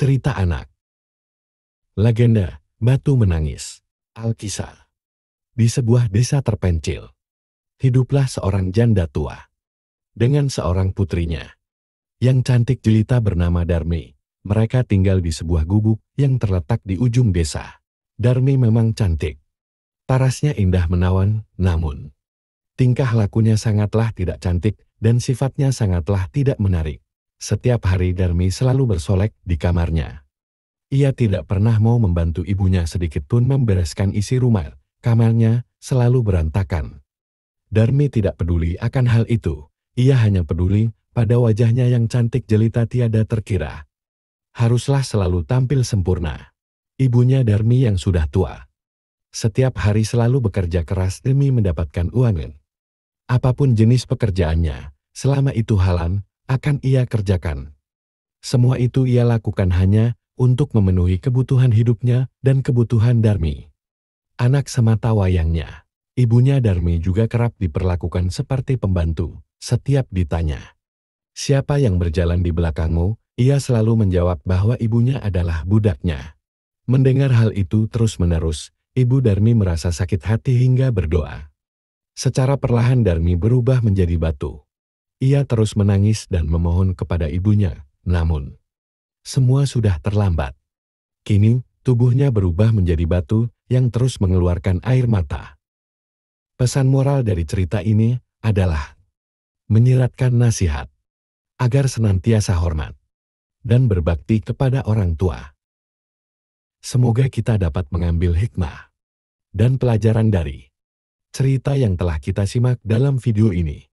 Cerita anak. Legenda, batu menangis. Alkisah. Di sebuah desa terpencil, hiduplah seorang janda tua dengan seorang putrinya yang cantik jelita bernama Darmi. Mereka tinggal di sebuah gubuk yang terletak di ujung desa. Darmi memang cantik. Parasnya indah menawan, namun tingkah lakunya sangatlah tidak cantik dan sifatnya sangatlah tidak menarik. Setiap hari Darmi selalu bersolek di kamarnya. Ia tidak pernah mau membantu ibunya sedikit pun membereskan isi rumah. Kamarnya selalu berantakan. Darmi tidak peduli akan hal itu. Ia hanya peduli pada wajahnya yang cantik jelita tiada terkira. Haruslah selalu tampil sempurna. Ibunya Darmi yang sudah tua. Setiap hari selalu bekerja keras demi mendapatkan uang. Apapun jenis pekerjaannya, selama itu halal, akan ia kerjakan. Semua itu ia lakukan hanya untuk memenuhi kebutuhan hidupnya dan kebutuhan Darmi. Anak semata wayangnya, ibunya Darmi juga kerap diperlakukan seperti pembantu. Setiap ditanya, siapa yang berjalan di belakangmu, ia selalu menjawab bahwa ibunya adalah budaknya. Mendengar hal itu terus-menerus, ibu Darmi merasa sakit hati hingga berdoa. Secara perlahan Darmi berubah menjadi batu. Ia terus menangis dan memohon kepada ibunya, namun semua sudah terlambat. Kini, tubuhnya berubah menjadi batu yang terus mengeluarkan air mata. Pesan moral dari cerita ini adalah menyiratkan nasihat agar senantiasa hormat dan berbakti kepada orang tua. Semoga kita dapat mengambil hikmah dan pelajaran dari cerita yang telah kita simak dalam video ini.